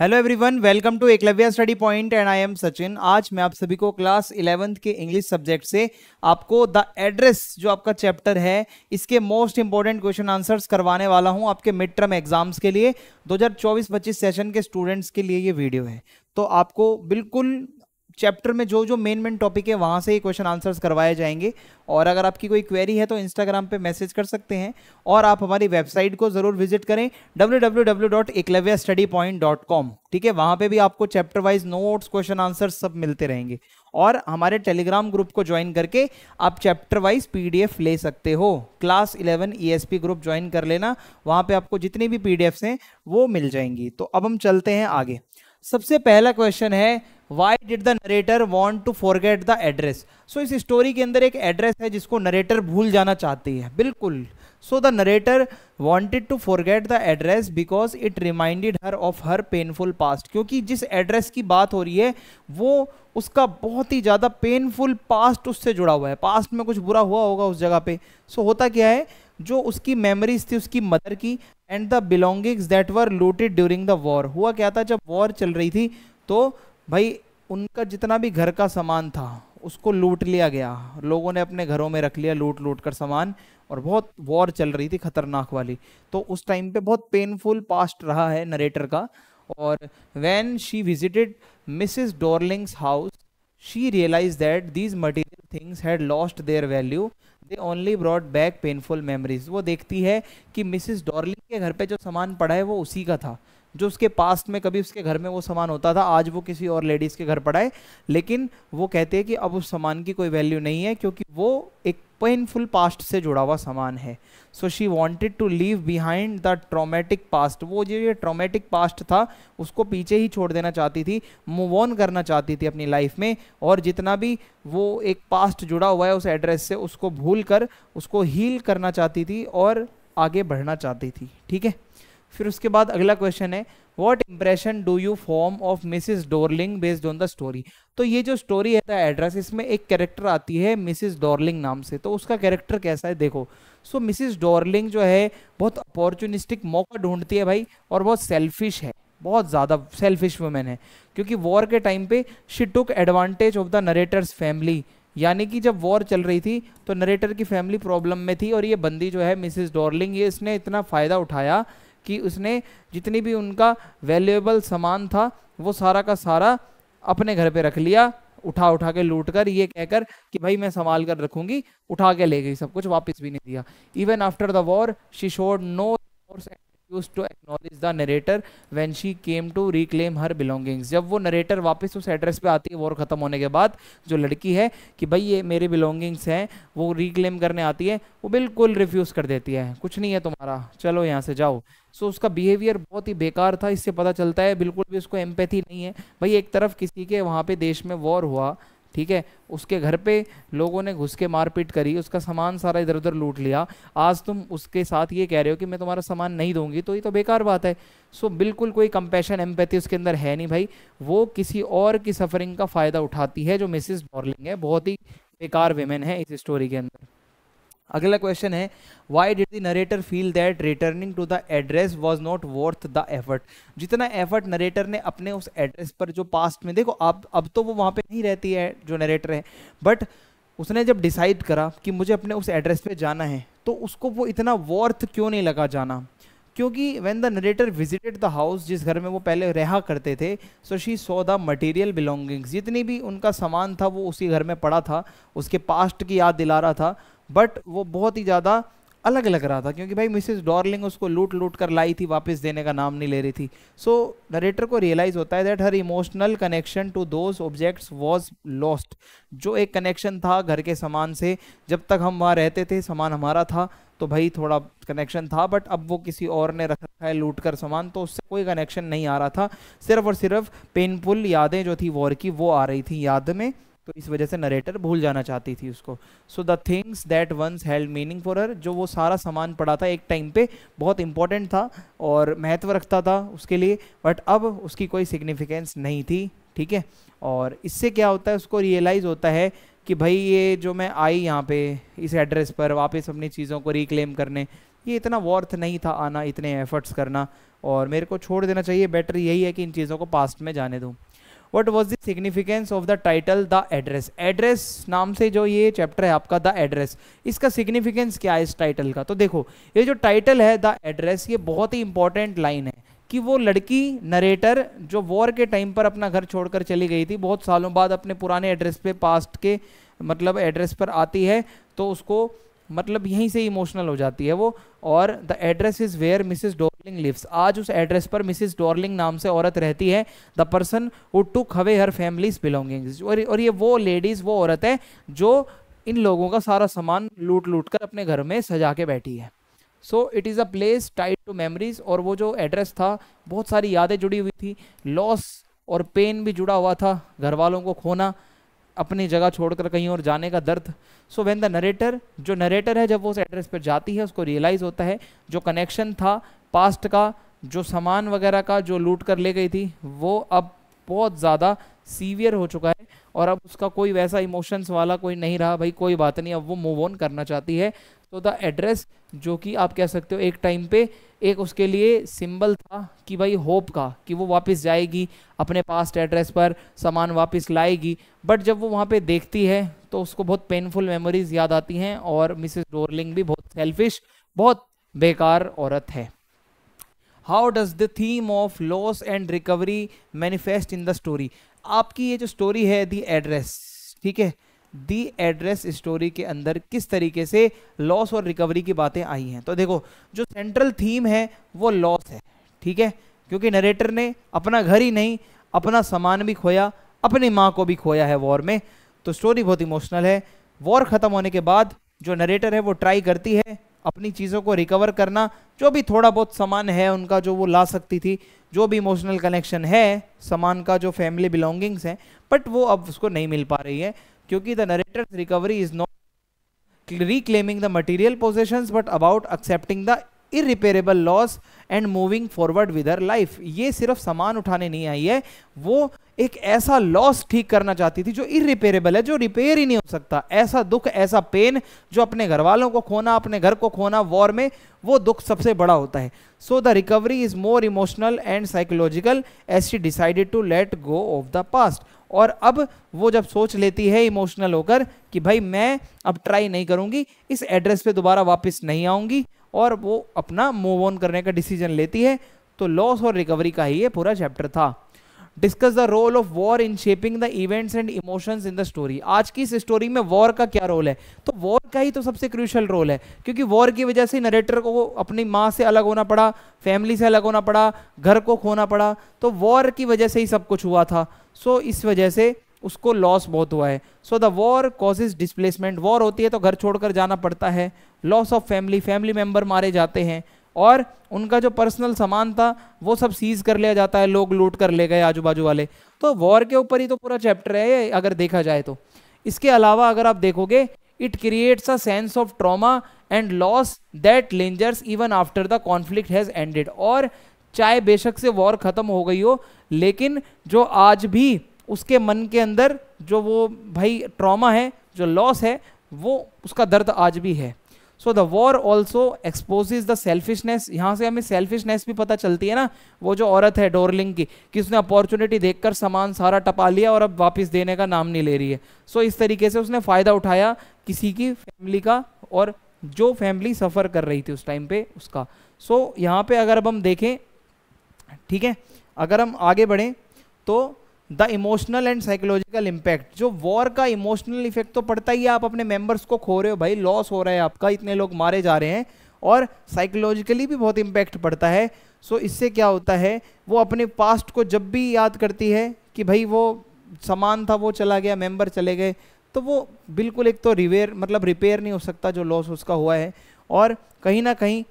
Hello everyone welcome to Eklavya study point and I am Sachin आज मैं आप सभी को क्लास इलेवेंथ के इंग्लिश सब्जेक्ट से आपको द एड्रेस जो आपका चैप्टर है इसके मोस्ट इंपॉर्टेंट क्वेश्चन आंसर्स करवाने वाला हूं आपके मिड टर्म एग्जाम्स के लिए 2024-25 सेशन के स्टूडेंट्स के लिए ये वीडियो है तो आपको बिल्कुल चैप्टर में जो जो मेन मेन टॉपिक है वहाँ से ही क्वेश्चन आंसर्स करवाए जाएंगे और अगर आपकी कोई क्वेरी है तो इंस्टाग्राम पे मैसेज कर सकते हैं और आप हमारी वेबसाइट को ज़रूर विजिट करें www.eklavyastudypoint.com ठीक है वहाँ पे भी आपको chapter wise notes question answers सब मिलते रहेंगे और हमारे टेलीग्राम ग्रुप को ज्वाइन करके आप चैप्टर वाइज पीडीएफ ले सकते हो क्लास 11 ईएसपी ग्रुप ज्वाइन कर लेना वहाँ पे आपको जितनी भी पीडीएफ्स हैं वो मिल जाएंगी तो अब हम चलते हैं आगे सबसे पहला क्वेश्चन है why did the narrator want to forget the address so इस स्टोरी के अंदर एक एड्रेस है जिसको नरेटर भूल जाना चाहती है बिल्कुल so the narrator wanted to forget the address because it reminded her of her painful past क्योंकि जिस एड्रेस की बात हो रही है वो उसका बहुत ही ज़्यादा पेनफुल पास्ट उससे जुड़ा हुआ है पास्ट में कुछ बुरा हुआ होगा उस जगह पे सो so, होता क्या है जो उसकी मेमोरीज थी उसकी मदर की and the belongings that were looted during the war हुआ क्या था जब वॉर चल रही थी तो भाई उनका जितना भी घर का सामान था उसको लूट लिया गया लोगों ने अपने घरों में रख लिया लूट लूट कर सामान और बहुत वॉर चल रही थी खतरनाक वाली तो उस टाइम पे बहुत पेनफुल पास्ट रहा है नरेटर का और when she visited Mrs Dorling's house she realize that these material things had lost their value they only brought back painful memories वो देखती है कि मिसिज डॉर्लिंग के घर पे जो सामान पड़ा है वो उसी का था जो उसके पास्ट में कभी उसके घर में वो सामान होता था आज वो किसी और लेडीज़ के घर पड़ा लेकिन वो कहते हैं कि अब उस सामान की कोई वैल्यू नहीं है क्योंकि वो एक पेनफुल पास्ट से जुड़ा हुआ सामान है so she wanted to leave behind the traumatic past वो जो ये ट्रोमेटिक पास्ट था उसको पीछे ही छोड़ देना चाहती थी मूव ऑन करना चाहती थी अपनी लाइफ में और जितना भी वो एक पास्ट जुड़ा हुआ है उस एड्रेस से उसको भूल कर उसको हील करना चाहती थी और आगे बढ़ना चाहती थी ठीक है फिर उसके बाद अगला क्वेश्चन है what impression do you form of Mrs Dorling based on the story तो ये जो स्टोरी है एड्रेस इसमें एक कैरेक्टर आती है मिसिज डोरलिंग नाम से तो उसका कैरेक्टर कैसा है देखो सो मिसिज डोरलिंग जो है बहुत अपॉर्चुनिस्टिक मौका ढूंढती है भाई और बहुत सेल्फिश है बहुत ज़्यादा सेल्फिश वुमेन है क्योंकि वॉर के टाइम पे she took advantage of the narrator's family यानी कि जब वॉर चल रही थी तो नरेटर की फैमिली प्रॉब्लम में थी और ये बंदी जो है मिसिस डॉर्लिंग ये इसने इतना फ़ायदा उठाया कि उसने जितनी भी उनका वैल्यूएबल सामान था वो सारा का सारा अपने घर पे रख लिया उठा उठा के लूट कर ये कहकर कि भाई मैं संभाल कर रखूंगी उठा के ले गई सब कुछ वापस भी नहीं दिया even after the war she showed no refuse to acknowledge the narrator when she came to reclaim her belongings जब वो नरेटर वापस उस एड्रेस पे आती है वॉर ख़त्म होने के बाद जो लड़की है कि भाई ये मेरे बिलोंगिंग्स हैं वो रिक्लेम करने आती है वो बिल्कुल रिफ्यूज़ कर देती है कुछ नहीं है तुम्हारा चलो यहाँ से जाओ सो so, उसका बिहेवियर बहुत ही बेकार था इससे पता चलता है बिल्कुल भी उसको एम्पैथी नहीं है भाई एक तरफ किसी के वहाँ पे देश में वॉर हुआ ठीक है उसके घर पे लोगों ने घुस के मारपीट करी उसका सामान सारा इधर उधर लूट लिया आज तुम उसके साथ ये कह रहे हो कि मैं तुम्हारा सामान नहीं दूंगी तो ये तो बेकार बात है सो बिल्कुल कोई कंपेशन एम्पैथी उसके अंदर है नहीं भाई वो किसी और की सफरिंग का फ़ायदा उठाती है जो मिसिस डॉर्लिंग है बहुत ही बेकार वेमेन है इस स्टोरी के अंदर अगला क्वेश्चन है why did the narrator feel that returning to the address was not worth the effort जितना एफर्ट नरेटर ने अपने उस एड्रेस पर जो पास्ट में देखो अब अब तो वो वहाँ पे नहीं रहती है जो नरेटर है बट उसने जब डिसाइड करा कि मुझे अपने उस एड्रेस पे जाना है तो उसको वो इतना वर्थ क्यों नहीं लगा जाना क्योंकि when the narrator visited the house जिस घर में वो पहले रहा करते थे so she saw the material belongings जितनी भी उनका सामान था वो उसी घर में पड़ा था उसके पास्ट की याद दिला रहा था बट वो बहुत ही ज़्यादा अलग लग रहा था क्योंकि भाई मिसेस डॉर्लिंग उसको लूट लूट कर लाई थी वापस देने का नाम नहीं ले रही थी सो so, नरेटर को रियलाइज़ होता है that her emotional connection to those objects was lost जो एक कनेक्शन था घर के सामान से जब तक हम वहाँ रहते थे सामान हमारा था तो भाई थोड़ा कनेक्शन था बट अब वो किसी और ने रख रखा है लूट कर सामान तो उससे कोई कनेक्शन नहीं आ रहा था सिर्फ और सिर्फ पेनफुल यादें जो थी वॉर की वो आ रही थी याद में तो इस वजह से नरेटर भूल जाना चाहती थी उसको so the things that once held meaning for her जो वो सारा सामान पड़ा था एक टाइम पे बहुत इंपॉर्टेंट था और महत्व रखता था उसके लिए बट अब उसकी कोई सिग्निफिकेंस नहीं थी ठीक है और इससे क्या होता है उसको रियलाइज़ होता है कि भाई ये जो मैं आई यहाँ पे इस एड्रेस पर वापस अपनी चीज़ों को रिक्लेम करने ये इतना वर्थ नहीं था आना इतने एफर्ट्स करना और मेरे को छोड़ देना चाहिए बेटर यही है कि इन चीज़ों को पास्ट में जाने दूँ what was the significance of the title the address address नाम से जो ये चैप्टर है आपका द एड्रेस इसका सिग्निफिकेंस क्या है इस टाइटल का तो देखो ये जो टाइटल है द एड्रेस ये बहुत ही इंपॉर्टेंट लाइन है कि वो लड़की नरेटर जो वॉर के टाइम पर अपना घर छोड़कर चली गई थी बहुत सालों बाद अपने पुराने एड्रेस पे पास्ट के मतलब एड्रेस पर आती है तो उसको मतलब यहीं से इमोशनल हो जाती है वो और the address is where Mrs Do Dorling lives आज उस एड्रेस पर मिसिस डॉर्लिंग नाम से औरत रहती है द पर्सन वो टुक हवे हर फैमिलीज बिलोंगिंग और ये वो लेडीज़ वो औरत है जो इन लोगों का सारा सामान लूट लूट कर अपने घर में सजा के बैठी है so it is a place tied to memories और वो जो एड्रेस था बहुत सारी यादें जुड़ी हुई थी लॉस और पेन भी जुड़ा हुआ था घर वालों को खोना अपनी जगह छोड़कर कहीं और जाने का दर्द सो वेन द नरेटर जो नरेटर है जब वो उस एड्रेस पर जाती है उसको रियलाइज़ होता है जो कनेक्शन था पास्ट का जो सामान वगैरह का जो लूट कर ले गई थी वो अब बहुत ज़्यादा सीवियर हो चुका है और अब उसका कोई वैसा इमोशंस वाला कोई नहीं रहा भाई कोई बात नहीं अब वो मूव ऑन करना चाहती है तो द एड्रेस जो कि आप कह सकते हो एक टाइम पे एक उसके लिए सिंबल था कि भाई होप का कि वो वापस जाएगी अपने पास्ट एड्रेस पर सामान वापस लाएगी बट जब वो वहाँ पे देखती है तो उसको बहुत पेनफुल मेमोरीज याद आती हैं और मिसेस डोरलिंग भी बहुत सेल्फिश बहुत बेकार औरत है how does the theme of loss and recovery manifest in the story आपकी ये जो स्टोरी है दी एड्रेस ठीक है दी एड्रेस स्टोरी के अंदर किस तरीके से लॉस और रिकवरी की बातें आई हैं तो देखो जो सेंट्रल थीम है वो लॉस है ठीक है क्योंकि नरेटर ने अपना घर ही नहीं अपना सामान भी खोया अपनी माँ को भी खोया है वॉर में तो स्टोरी बहुत इमोशनल है वॉर ख़त्म होने के बाद जो नरेटर है वो ट्राई करती है अपनी चीज़ों को रिकवर करना जो भी थोड़ा बहुत सामान है उनका जो वो ला सकती थी जो भी इमोशनल कनेक्शन है सामान का जो फैमिली बिलोंगिंग्स हैं बट वो अब उसको नहीं मिल पा रही है क्योंकि the narrator's recovery is not reclaiming the material possession but about accepting the irreparable loss and moving forward with her life ये सिर्फ सामान उठाने नहीं आई है वो एक ऐसा लॉस ठीक करना चाहती थी जो इरिपेरेबल है जो रिपेयर ही नहीं हो सकता ऐसा दुख ऐसा पेन जो अपने घर वालों को खोना अपने घर को खोना वॉर में वो दुख सबसे बड़ा होता है so the recovery is more emotional and psychological as she decided to let go of the past और अब वो जब सोच लेती है इमोशनल होकर कि भाई मैं अब ट्राई नहीं करूंगी इस एड्रेस पे दोबारा वापस नहीं आऊंगी और वो अपना मूव ऑन करने का डिसीजन लेती है तो लॉस और रिकवरी का ही ये पूरा चैप्टर था discuss the role of war in shaping the events and emotions in the story आज की इस स्टोरी में वॉर का क्या रोल है तो वॉर का ही तो सबसे क्रूशल रोल है क्योंकि वॉर की वजह से नरेटर को अपनी माँ से अलग होना पड़ा फैमिली से अलग होना पड़ा घर को खोना पड़ा तो वॉर की वजह से ही सब कुछ हुआ था सो so, इस वजह से उसको लॉस बहुत हुआ है so the war causes displacement war होती है तो घर छोड़कर जाना पड़ता है loss of family family member मारे जाते हैं और उनका जो पर्सनल सामान था वो सब सीज कर लिया जाता है लोग लूट कर ले गए आजू बाजू वाले तो वॉर के ऊपर ही तो पूरा चैप्टर है अगर देखा जाए तो इसके अलावा अगर आप देखोगे it creates a sense of trauma and loss that lingers even after the conflict has ended और चाहे बेशक से वॉर ख़त्म हो गई हो लेकिन जो आज भी उसके मन के अंदर जो वो भाई ट्रॉमा है जो लॉस है वो उसका दर्द आज भी है so the war also expose the selfishness यहाँ से हमें सेल्फिशनेस भी पता चलती है ना वो जो औरत है डोरलिंग की कि उसने अपॉर्चुनिटी देखकर सामान सारा टपा लिया और अब वापस देने का नाम नहीं ले रही है सो so, इस तरीके से उसने फ़ायदा उठाया किसी की फैमिली का और जो फैमिली सफ़र कर रही थी उस टाइम पे उसका सो so, यहाँ पे अगर अब हम देखें ठीक है अगर हम आगे बढ़ें तो the emotional and psychological impact जो वॉर का इमोशनल इफेक्ट तो पड़ता ही है आप अपने मेंबर्स को खो रहे हो भाई लॉस हो रहा है आपका इतने लोग मारे जा रहे हैं और साइकोलॉजिकली भी बहुत इम्पैक्ट पड़ता है सो so, इससे क्या होता है वो अपने पास्ट को जब भी याद करती है कि भाई वो सामान था वो चला गया मेंबर चले गए तो वो बिल्कुल एक तो रिवेयर मतलब रिपेयर नहीं हो सकता जो लॉस उसका हुआ है और कहीं ना कहीं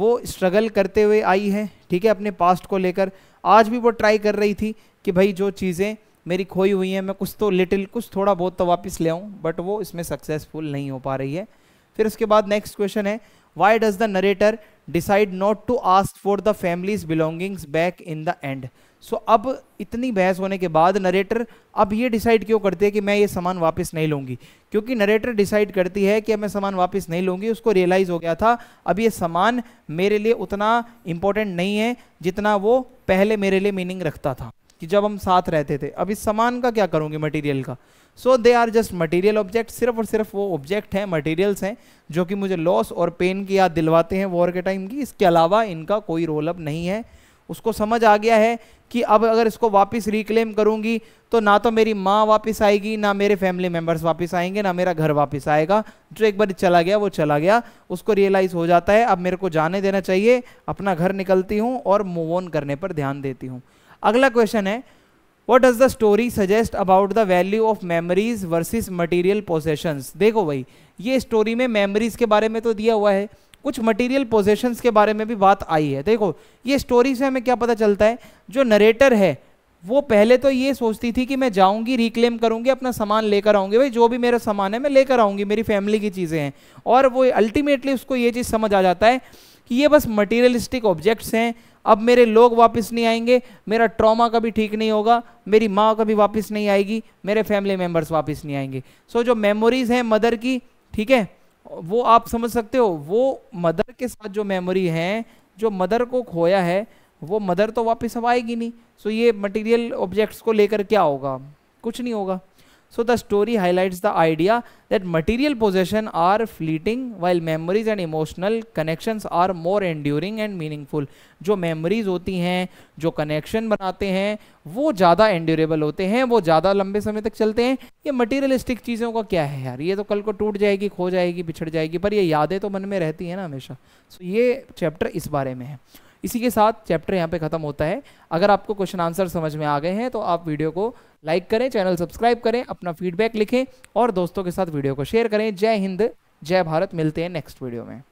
वो स्ट्रगल करते हुए आई है ठीक है अपने पास्ट को लेकर आज भी वो ट्राई कर रही थी कि भाई जो चीज़ें मेरी खोई हुई हैं मैं कुछ तो लिटिल कुछ थोड़ा बहुत तो वापस ले आऊँ बट वो इसमें सक्सेसफुल नहीं हो पा रही है फिर उसके बाद नेक्स्ट क्वेश्चन है why does the narrator decide not to ask for the family's belongings back in the end so अब इतनी बहस होने के बाद नरेटर अब ये डिसाइड क्यों करते हैं कि मैं ये सामान वापस नहीं लूँगी क्योंकि नरेटर डिसाइड करती है कि मैं सामान वापस नहीं लूँगी उसको रियलाइज़ हो गया था अब ये सामान मेरे लिए उतना इम्पोर्टेंट नहीं है जितना वो पहले मेरे लिए मीनिंग रखता था कि जब हम साथ रहते थे अब इस सामान का क्या करूँगे मटेरियल का so they are just material object सिर्फ और सिर्फ वो ऑब्जेक्ट हैं मटेरियल्स हैं जो कि मुझे लॉस और पेन की याद दिलवाते हैं वॉर के टाइम की इसके अलावा इनका कोई रोल अप नहीं है उसको समझ आ गया है कि अब अगर इसको वापस रिक्लेम करूँगी तो ना तो मेरी माँ वापस आएगी ना मेरे फैमिली मेम्बर्स वापस आएंगे ना मेरा घर वापस आएगा जो एक बार चला गया वो चला गया उसको रियलाइज़ हो जाता है अब मेरे को जाने देना चाहिए अपना घर निकलती हूँ और मूव ऑन करने पर ध्यान देती हूँ अगला क्वेश्चन है what does the story suggest about the value of memories versus material possession देखो भाई ये स्टोरी में मेमरीज के बारे में तो दिया हुआ है कुछ मटेरियल पोजेशन के बारे में भी बात आई है देखो ये स्टोरी से हमें क्या पता चलता है जो नरेटर है वो पहले तो ये सोचती थी कि मैं जाऊंगी रिक्लेम करूंगी अपना सामान लेकर आऊंगी भाई जो भी मेरा सामान है मैं लेकर आऊंगी मेरी फैमिली की चीज़ें हैं और वो अल्टीमेटली उसको ये चीज़ समझ आ जाता है कि ये बस मटीरियलिस्टिक ऑब्जेक्ट्स हैं अब मेरे लोग वापस नहीं आएंगे मेरा ट्रॉमा कभी ठीक नहीं होगा मेरी माँ कभी वापस नहीं आएगी मेरे फैमिली मेम्बर्स वापस नहीं आएंगे सो so, जो मेमोरीज हैं मदर की ठीक है वो आप समझ सकते हो वो मदर के साथ जो मेमोरी है जो मदर को खोया है वो मदर तो वापस अब आएगी नहीं सो so, ये मटेरियल ऑब्जेक्ट्स को लेकर क्या होगा कुछ नहीं होगा So the story highlights the idea that material possession are fleeting while memories and emotional connections are more enduring and meaningful. जो memories होती हैं जो connection बनाते हैं वो ज़्यादा endurable होते हैं वो ज़्यादा लंबे समय तक चलते हैं ये materialistic चीज़ों का क्या है यार ये तो कल को टूट जाएगी खो जाएगी बिछड़ जाएगी पर ये यादें तो मन में रहती हैं ना हमेशा सो so ये चैप्टर इस बारे में है इसी के साथ चैप्टर यहाँ पे ख़त्म होता है अगर आपको क्वेश्चन आंसर समझ में आ गए हैं तो आप वीडियो को लाइक करें चैनल सब्सक्राइब करें अपना फीडबैक लिखें और दोस्तों के साथ वीडियो को शेयर करें जय हिंद जय भारत मिलते हैं नेक्स्ट वीडियो में